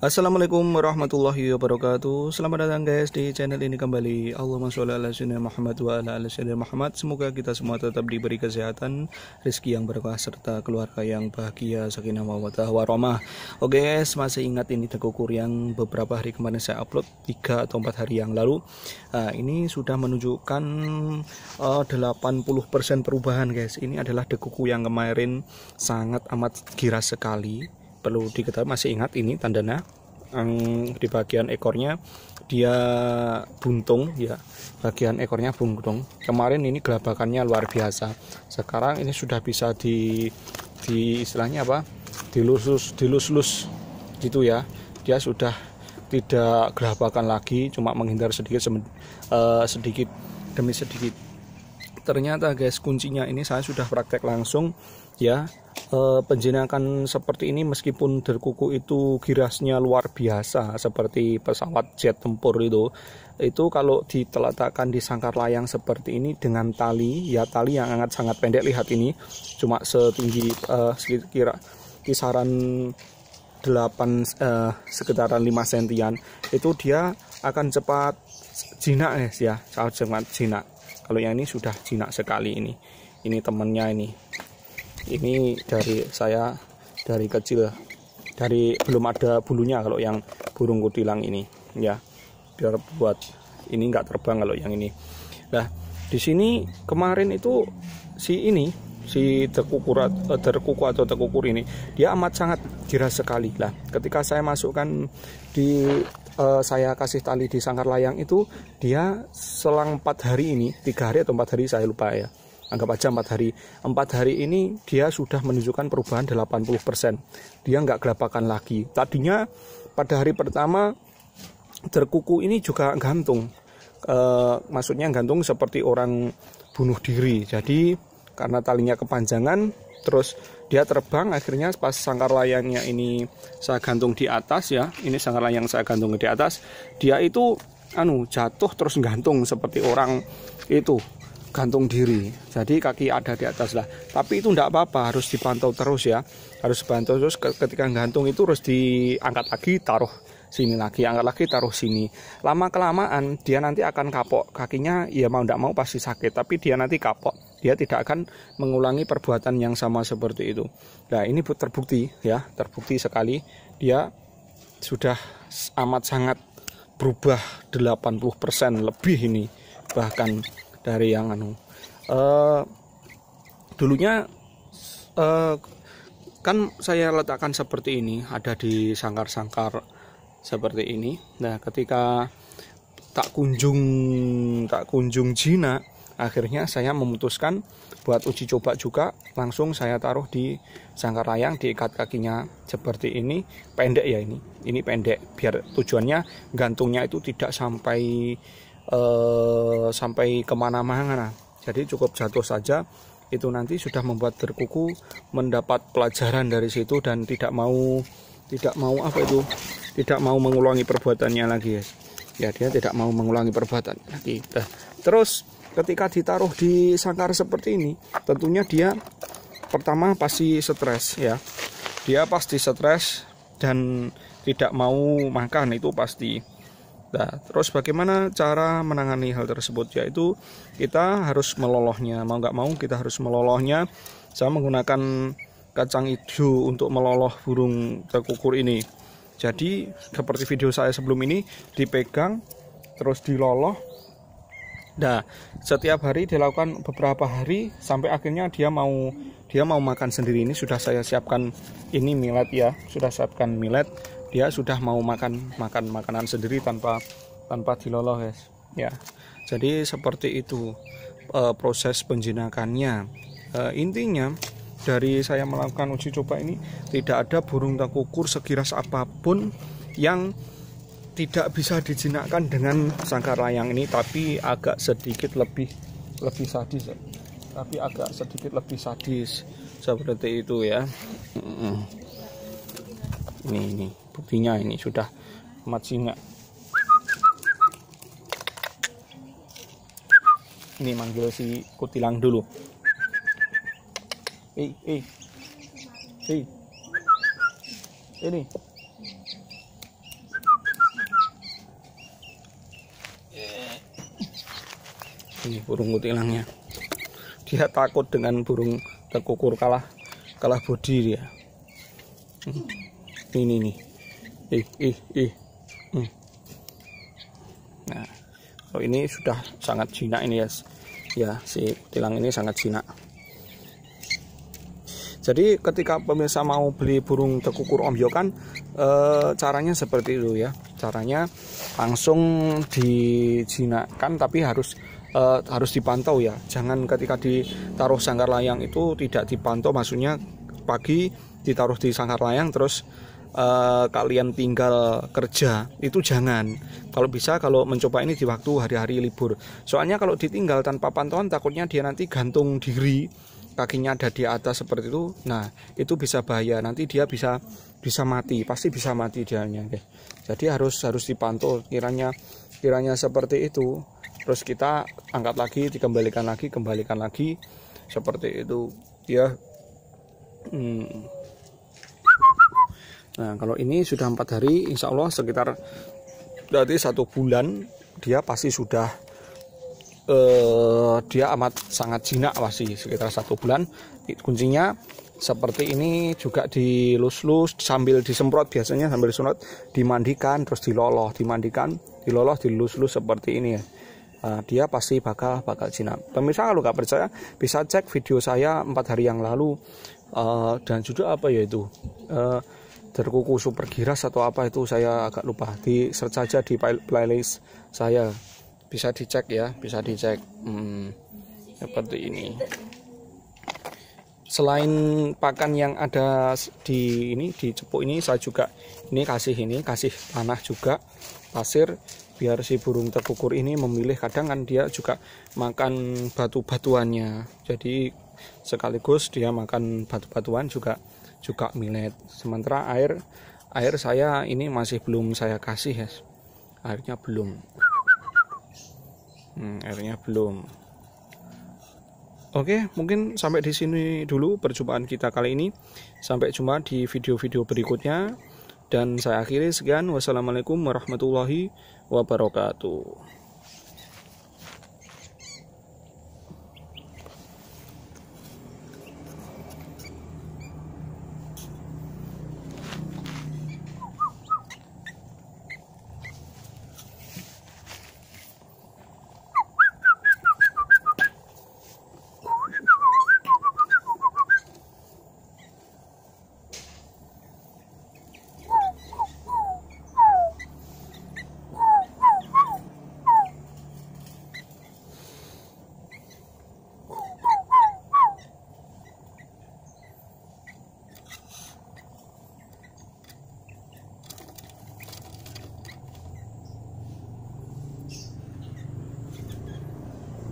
Assalamualaikum warahmatullahi wabarakatuh Selamat datang guys di channel ini kembali Allahumma sholli ala sayyidina Muhammad wa ala ala sayyidina Muhammad Semoga kita semua tetap diberi kesehatan Rizki yang berkah serta keluarga yang bahagia Sakinah mawadah warahmah Oke okay guys masih ingat ini tegukur yang beberapa hari kemarin saya upload 3 atau 4 hari yang lalu nah, Ini sudah menunjukkan eh, uh, 80% perubahan guys Ini adalah dekuku yang kemarin sangat amat giras sekali perlu diketahui masih ingat ini tandanya um, di bagian ekornya dia buntung ya bagian ekornya buntung kemarin ini gelabakannya luar biasa sekarang ini sudah bisa di di istilahnya apa dilusus diluslus gitu ya dia sudah tidak gelabakan lagi cuma menghindar sedikit uh, sedikit demi sedikit ternyata guys kuncinya ini saya sudah praktek langsung ya e, eh, penjenakan seperti ini meskipun derkuku itu girasnya luar biasa seperti pesawat jet tempur itu itu kalau diteletakkan di sangkar layang seperti ini dengan tali ya tali yang sangat sangat pendek lihat ini cuma setinggi uh, kira kisaran 8 uh, eh, sekitaran 5 sentian itu dia akan cepat jinak ya sangat cepat jinak kalau yang ini sudah jinak sekali ini ini temennya ini ini dari saya dari kecil dari belum ada bulunya kalau yang burung kutilang ini ya biar buat ini nggak terbang kalau yang ini nah di sini kemarin itu si ini si eh, terkukur terkuku atau terkukur ini dia amat sangat giras sekali lah ketika saya masukkan di uh, saya kasih tali di sangkar layang itu dia selang empat hari ini tiga hari atau empat hari saya lupa ya anggap aja empat hari empat hari ini dia sudah menunjukkan perubahan 80% dia nggak gelapakan lagi tadinya pada hari pertama terkuku ini juga gantung e, maksudnya gantung seperti orang bunuh diri jadi karena talinya kepanjangan terus dia terbang akhirnya pas sangkar layangnya ini saya gantung di atas ya ini sangkar layang saya gantung di atas dia itu anu jatuh terus gantung seperti orang itu gantung diri. Jadi kaki ada di atas lah. Tapi itu tidak apa-apa, harus dipantau terus ya. Harus dipantau terus ketika gantung itu harus diangkat lagi, taruh sini lagi, angkat lagi, taruh sini. Lama kelamaan dia nanti akan kapok. Kakinya ya mau tidak mau pasti sakit, tapi dia nanti kapok. Dia tidak akan mengulangi perbuatan yang sama seperti itu. Nah, ini terbukti ya, terbukti sekali dia sudah amat sangat berubah 80% lebih ini bahkan dari yang anu uh, dulunya uh, kan saya letakkan seperti ini ada di sangkar-sangkar seperti ini nah ketika tak kunjung tak kunjung jinak akhirnya saya memutuskan buat uji coba juga langsung saya taruh di sangkar layang diikat kakinya seperti ini pendek ya ini ini pendek biar tujuannya gantungnya itu tidak sampai eh, sampai kemana-mana jadi cukup jatuh saja itu nanti sudah membuat berkuku mendapat pelajaran dari situ dan tidak mau tidak mau apa itu tidak mau mengulangi perbuatannya lagi ya ya dia tidak mau mengulangi perbuatan lagi nah, terus ketika ditaruh di sangkar seperti ini tentunya dia pertama pasti stres ya dia pasti stres dan tidak mau makan itu pasti Nah, terus bagaimana cara menangani hal tersebut? Yaitu kita harus melolohnya, mau nggak mau kita harus melolohnya. Saya menggunakan kacang hijau untuk meloloh burung tekukur ini. Jadi seperti video saya sebelum ini dipegang terus diloloh. Nah, setiap hari dilakukan beberapa hari sampai akhirnya dia mau dia mau makan sendiri ini sudah saya siapkan ini milet ya, sudah siapkan milet dia ya, sudah mau makan makan makanan sendiri tanpa tanpa diloloh guys ya. ya jadi seperti itu e, proses penjinakannya e, intinya dari saya melakukan uji coba ini tidak ada burung tengkukur sekiras apapun yang tidak bisa dijinakkan dengan sangkar layang ini tapi agak sedikit lebih lebih sadis ya. tapi agak sedikit lebih sadis seperti itu ya ini ini buktinya ini sudah amat singa ini manggil si kutilang dulu eh eh eh ini ini burung kutilangnya dia takut dengan burung terkukur kalah kalah bodi dia hmm. ini nih ih ih ih hmm. nah kalau ini sudah sangat jinak ini ya ya si tilang ini sangat jinak jadi ketika pemirsa mau beli burung tekukur ombyokan e, eh, caranya seperti itu ya. Caranya langsung dijinakkan tapi harus e, harus dipantau ya. Jangan ketika ditaruh sangkar layang itu tidak dipantau maksudnya pagi ditaruh di sangkar layang terus Eh, kalian tinggal kerja itu jangan kalau bisa kalau mencoba ini di waktu hari-hari libur soalnya kalau ditinggal tanpa pantauan takutnya dia nanti gantung diri kakinya ada di atas seperti itu nah itu bisa bahaya nanti dia bisa bisa mati pasti bisa mati dianya ya. jadi harus harus dipantau kiranya kiranya seperti itu terus kita angkat lagi dikembalikan lagi kembalikan lagi seperti itu ya hmm, Nah kalau ini sudah empat hari insya Allah sekitar berarti satu bulan dia pasti sudah eh, dia amat sangat jinak pasti sekitar satu bulan kuncinya seperti ini juga dilus-lus sambil disemprot biasanya sambil disemprot dimandikan terus diloloh dimandikan diloloh dilus-lus seperti ini ya uh, dia pasti bakal bakal jinak pemirsa kalau nggak percaya bisa cek video saya empat hari yang lalu uh, dan judul apa yaitu uh, eh, terkukus Super Giras atau apa itu saya agak lupa. Di search saja di playlist saya. Bisa dicek ya, bisa dicek. Hmm, seperti ini. Selain pakan yang ada di ini di cepuk ini saya juga ini kasih ini kasih tanah juga pasir biar si burung terkukur ini memilih kadang kan dia juga makan batu-batuannya jadi sekaligus dia makan batu-batuan juga juga minat sementara air air saya ini masih belum saya kasih ya airnya belum hmm, airnya belum Oke, mungkin sampai di sini dulu perjumpaan kita kali ini. Sampai jumpa di video-video berikutnya. Dan saya akhiri sekian. Wassalamualaikum warahmatullahi wabarakatuh.